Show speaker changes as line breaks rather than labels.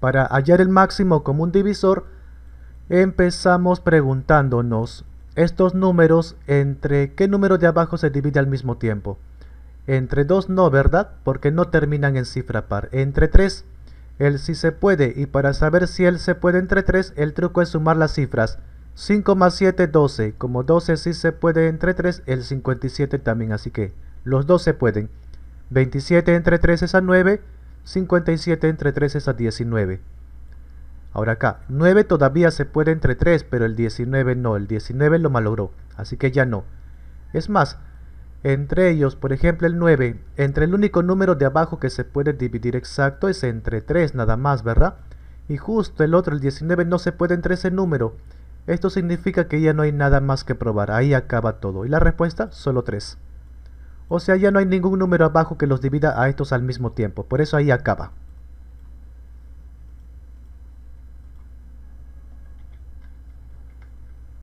Para hallar el máximo común divisor, empezamos preguntándonos estos números entre qué número de abajo se divide al mismo tiempo. Entre 2 no, ¿verdad? Porque no terminan en cifra par. Entre 3, el sí se puede. Y para saber si él se puede entre 3, el truco es sumar las cifras. 5 más 7, 12. Como 12 sí se puede entre 3, el 57 también. Así que los dos se pueden. 27 entre 3 es a 9 57 entre 3 es a 19. Ahora acá, 9 todavía se puede entre 3, pero el 19 no, el 19 lo malogró, así que ya no. Es más, entre ellos, por ejemplo el 9, entre el único número de abajo que se puede dividir exacto es entre 3 nada más, ¿verdad? Y justo el otro, el 19, no se puede entre ese número. Esto significa que ya no hay nada más que probar, ahí acaba todo. Y la respuesta, solo 3. O sea, ya no hay ningún número abajo que los divida a estos al mismo tiempo. Por eso ahí acaba.